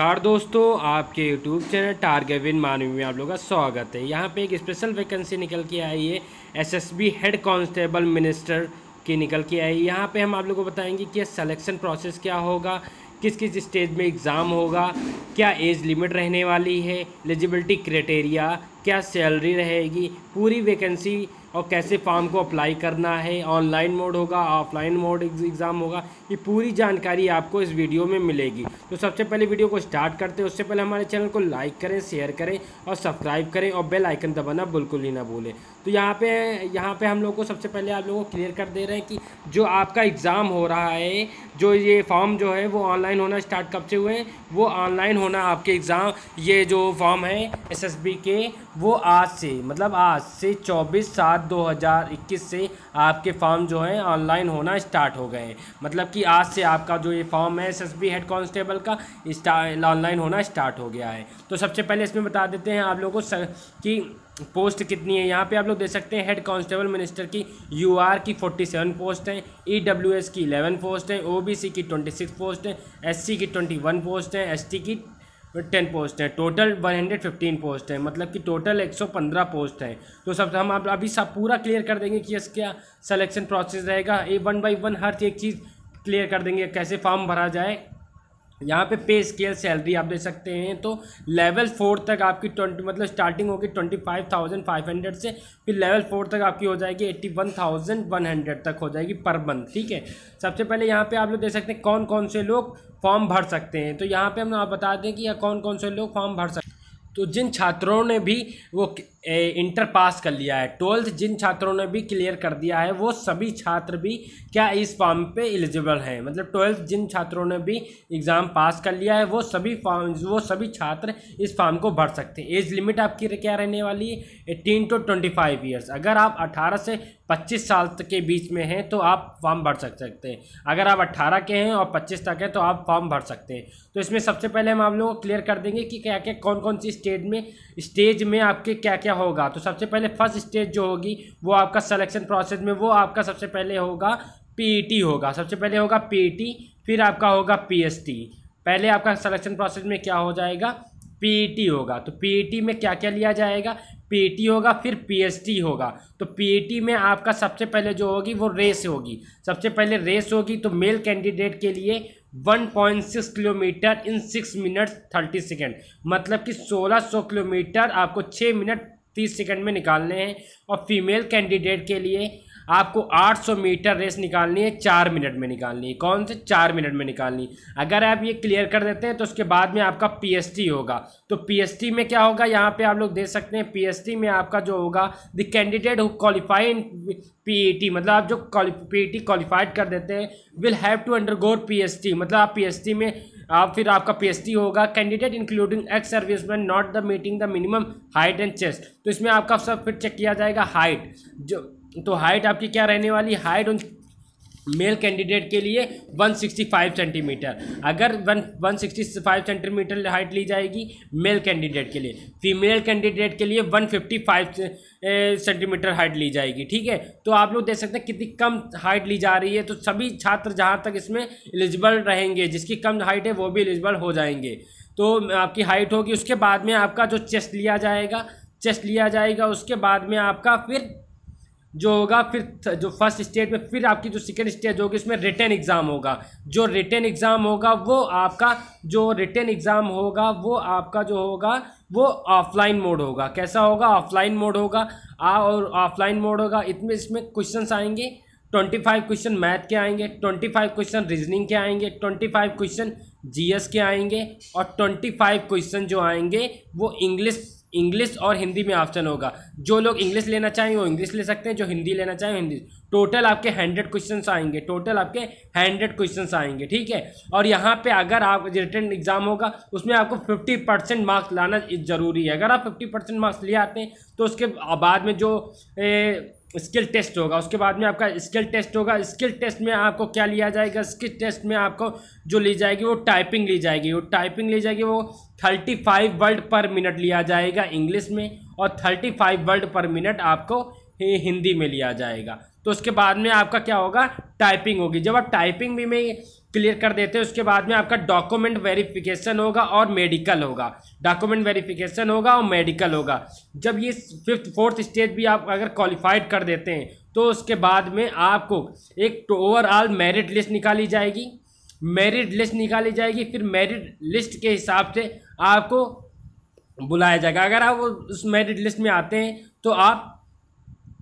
नमस्कार दोस्तों आपके यूट्यूब चैनल टारगेविन मानवी में आप लोगों का स्वागत है यहाँ पे एक स्पेशल वैकेंसी निकल के आई है एसएसबी हेड कांस्टेबल मिनिस्टर की निकल के आई है यहाँ पे हम आप लोगों को बताएंगे कि सिलेक्शन प्रोसेस क्या होगा किस किस स्टेज में एग्ज़ाम होगा क्या एज लिमिट रहने वाली है एलिजिबिलिटी क्राइटेरिया क्या सैलरी रहेगी पूरी वैकेंसी और कैसे फॉर्म को अप्लाई करना है ऑनलाइन मोड होगा ऑफलाइन मोड एग्ज़ाम होगा ये पूरी जानकारी आपको इस वीडियो में मिलेगी तो सबसे पहले वीडियो को स्टार्ट करते हैं उससे पहले हमारे चैनल को लाइक करें शेयर करें और सब्सक्राइब करें और बेल आइकन दबाना बिल्कुल ही ना भूलें तो यहाँ पे यहाँ पे हम लोग को सबसे पहले आप लोगों को क्लियर कर दे रहे हैं कि जो आपका एग्ज़ाम हो रहा है जो ये फॉर्म जो है वो ऑनलाइन होना स्टार्ट कब से हुए हैं वो ऑनलाइन होना आपके एग्ज़ाम ये जो फॉर्म है एसएसबी के वो आज से मतलब आज से 24 सात 2021 से आपके फॉर्म जो है ऑनलाइन होना स्टार्ट हो गए मतलब कि आज से आपका जो ये फॉर्म है एस हेड कॉन्स्टेबल का ऑनलाइन होना स्टार्ट हो गया है तो सबसे पहले इसमें बता देते हैं आप लोगों को कि पोस्ट कितनी है यहाँ पे आप लोग देख सकते हैं हेड कांस्टेबल मिनिस्टर की यूआर की 47 पोस्ट हैं ईडब्ल्यूएस e की 11 पोस्ट हैं ओबीसी की 26 पोस्ट हैं एससी की 21 पोस्ट हैं एसटी की टेन पोस्ट हैं total one hundred fifteen post हैं मतलब कि टोटल एक सौ पंद्रह पोस्ट हैं तो सब हम आप अभी सब पूरा क्लियर कर देंगे कि इसका सलेक्शन प्रोसेस रहेगा ए वन बाई वन हर एक चीज़ क्लियर कर देंगे कैसे फॉर्म भरा जाए यहाँ पे पे स्केल सैलरी आप दे सकते हैं तो लेवल फोर तक आपकी ट्वेंटी मतलब स्टार्टिंग होगी twenty five thousand five hundred से फिर लेवल फोर तक आपकी हो जाएगी eighty one thousand one hundred तक हो जाएगी पर मंथ ठीक है सबसे पहले यहाँ पे आप लोग दे सकते हैं कौन कौन से लोग फॉर्म भर सकते हैं तो यहाँ पर हम आप बता दें कि कौन कौन से लोग फॉर्म भर सकते हैं तो जिन छात्रों ने भी वो इंटर पास कर लिया है ट्वेल्थ जिन छात्रों ने भी क्लियर कर दिया है वो सभी छात्र भी क्या इस फॉर्म पे एलिजिबल हैं मतलब ट्वेल्थ जिन छात्रों ने भी एग्ज़ाम पास कर लिया है वो सभी फॉर्म वो सभी छात्र इस फॉर्म को भर सकते हैं एज लिमिट आपकी क्या रहने वाली है eighteen to twenty five years अगर आप अठारह से पच्चीस साल के बीच में हैं तो आप फॉर्म भर सक सकते हैं अगर आप अट्ठारह के हैं और पच्चीस तक हैं तो आप फॉर्म भर सकते हैं तो इसमें सबसे पहले हम आप लोगों को क्लियर कर देंगे कि क्या क्या कौन कौन सी स्टेट में स्टेज में आपके क्या क्या क्या होगा तो सबसे पहले फर्स्ट स्टेज जो होगी वो आपका सलेक्शन प्रोसेस में वो आपका सबसे पहले होगा पी e होगा सबसे पहले होगा पी e फिर आपका होगा पी पहले आपका सलेक्शन प्रोसेस में क्या हो जाएगा पी e होगा तो पी में क्या क्या लिया जाएगा पी होगा फिर पी होगा तो पी में आपका सबसे पहले जो होगी वो रेस होगी सबसे पहले रेस होगी तो मेल कैंडिडेट के लिए 1.6 kilometre in six minutes thirty second मतलब कि 1600 किलोमीटर आपको छः मिनट तीस सेकंड में निकालने हैं और फीमेल कैंडिडेट के लिए आपको 800 मीटर रेस निकालनी है चार मिनट में निकालनी है कौन से चार मिनट में निकालनी अगर आप ये क्लियर कर देते हैं तो उसके बाद में आपका पीएसटी होगा तो पीएसटी में क्या होगा यहाँ पे आप लोग देख सकते हैं पीएसटी में आपका जो होगा the candidate who qualify in PET मतलब आप जो पीईटी क्वालिफाइड e कर देते हैं will have to undergo PST मतलब आप पी में आप फिर आपका पी होगा candidate including ex service man not the meeting the minimum height and chest तो इसमें आपका सब फिर चेक किया जाएगा हाइट जो तो हाइट आपकी क्या रहने वाली हाइट उन मेल कैंडिडेट के लिए 165 सेंटीमीटर अगर वन 165 सेंटीमीटर हाइट ली जाएगी मेल कैंडिडेट के लिए फीमेल कैंडिडेट के लिए 155 सेंटीमीटर हाइट ली जाएगी ठीक है तो आप लोग देख सकते हैं कितनी कम हाइट ली जा रही है तो सभी छात्र जहाँ तक इसमें एलिजिबल रहेंगे जिसकी कम हाइट है वो भी एलिजिबल हो जाएंगे तो आपकी हाइट होगी उसके बाद में आपका जो चेस्ट लिया जाएगा चेस्ट लिया जाएगा उसके बाद में आपका फिर जो होगा फिर जो फर्स्ट स्टेज में फिर आपकी जो सेकेंड स्टेज होगी उसमें रिटर्न एग्ज़ाम होगा जो रिटर्न एग्ज़ाम होगा वो आपका जो रिटर्न एग्ज़ाम होगा वो आपका जो होगा वो ऑफलाइन मोड होगा कैसा होगा ऑफलाइन मोड होगा आ और ऑफलाइन मोड होगा इतने इसमें क्वेश्चन आएंगे ट्वेंटी फाइव क्वेश्चन मैथ के आएंगे ट्वेंटी फाइव क्वेश्चन रीजनिंग के आएंगे ट्वेंटी फाइव क्वेश्चन जीएस के आएंगे और ट्वेंटी फाइव क्वेश्चन जो आएंगे वो इंग्लिश इंग्लिश और हिंदी में ऑप्शन होगा जो लोग इंग्लिश लेना चाहें वो इंग्लिश ले सकते हैं जो हिंदी लेना चाहें हिंदी टोटल आपके हंड्रेड क्वेश्चन आएंगे टोटल आपके हंड्रेड क्वेश्चन आएंगे ठीक है और यहाँ पे अगर आप रिटर्न एग्जाम होगा उसमें आपको फिफ्टी परसेंट मार्क्स लाना ज़रूरी है अगर आप फिफ्टी परसेंट मार्क्स ले आते हैं तो उसके बाद में जो ए, स्किल टेस्ट होगा उसके बाद में आपका स्किल टेस्ट होगा स्किल टेस्ट में आपको क्या लिया जाएगा स्किल टेस्ट में आपको जो ली जाएगी वो टाइपिंग ली जाएगी वो टाइपिंग ली जाएगी वो thirty five word per minute लिया जाएगा इंग्लिश में और thirty five word per minute आपको हिंदी में लिया जाएगा तो उसके बाद में आपका क्या होगा टाइपिंग होगी जब आप टाइपिंग भी में क्लियर कर देते हैं उसके बाद में आपका डॉक्यूमेंट वेरिफिकेशन होगा और मेडिकल होगा डॉक्यूमेंट वेरिफिकेशन होगा और मेडिकल होगा जब ये फिफ्थ फोर्थ स्टेज भी आप अगर क्वालिफाइड कर देते हैं तो उसके बाद में आपको एक ओवरऑल मेरिट लिस्ट निकाली जाएगी मेरिट लिस्ट निकाली जाएगी फिर मेरिट लिस्ट के हिसाब से आपको बुलाया जाएगा अगर आप उस मेरिट लिस्ट में आते हैं तो आप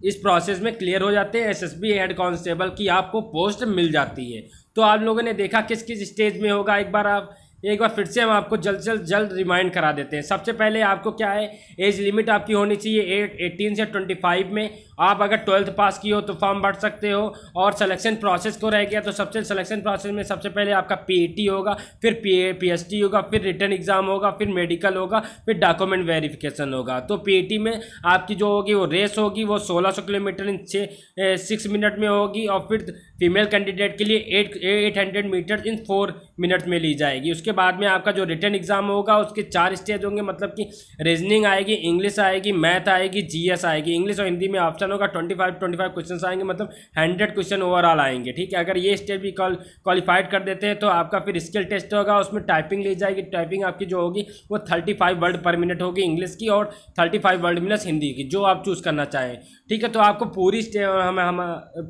इस प्रोसेस में क्लियर हो जाते हैं एसएसबी हेड कांस्टेबल की आपको पोस्ट मिल जाती है तो आप लोगों ने देखा किस किस स्टेज में होगा एक बार आप एक बार फिर से हम आपको जल्द से जल्द जल्द रिमाइंड करा देते हैं सबसे पहले आपको क्या है एज लिमिट आपकी होनी चाहिए एट एटीन से ट्वेंटी फाइव में आप अगर ट्वेल्थ पास की हो तो फॉर्म भर सकते हो और सिलेक्शन प्रोसेस को रह गया तो सबसे सिलेक्शन प्रोसेस में सबसे पहले आपका पीईटी e होगा फिर पी टी होगा फिर रिटर्न एग्ज़ाम होगा फिर मेडिकल होगा फिर डॉक्यूमेंट वेरिफिकेशन होगा तो पी e में आपकी जो होगी वो रेस होगी वो सोलह सौ किलोमीटर इन छः सिक्स मिनट में होगी और फिर फीमेल कैंडिडेट के लिए eight eight hundred metre in four minute में ली जाएगी उसके बाद में आपका जो रिटर्न एग्जाम होगा उसके चार स्टेज होंगे मतलब कि रीजनिंग आएगी इंग्लिश आएगी मैथ आएगी जीएस आएगी इंग्लिश और हिंदी में ऑप्शन होगा twenty five twenty five question आएंगे मतलब हंड्रेड क्वेश्चन ओवरऑल आएंगे ठीक है अगर ये स्टेज भी क्वालिफाइड कर देते हैं तो आपका फिर स्किल टेस्ट होगा उसमें टाइपिंग ली जाएगी टाइपिंग आपकी जो होगी वो thirty five word per minute होगी इंग्लिश की और thirty five word minute Hindi की जो आप चूज़ करना चाहें ठीक है तो आपको पूरी हम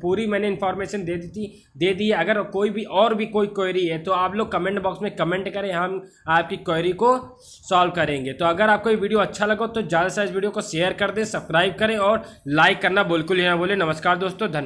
पूरी मैंने इन्फॉर्मेशन दे दी थी दे दी अगर कोई भी और भी कोई क्वेरी है तो आप लोग कमेंट बॉक्स में कमेंट करें हम आपकी क्वेरी को सॉल्व करेंगे तो अगर आपको ये वीडियो अच्छा लगा तो ज़्यादा से ज़्यादा वीडियो को शेयर कर दें सब्सक्राइब करें और लाइक करना बिल्कुल ही ना बोले नमस्कार दोस्तों धन्यवाद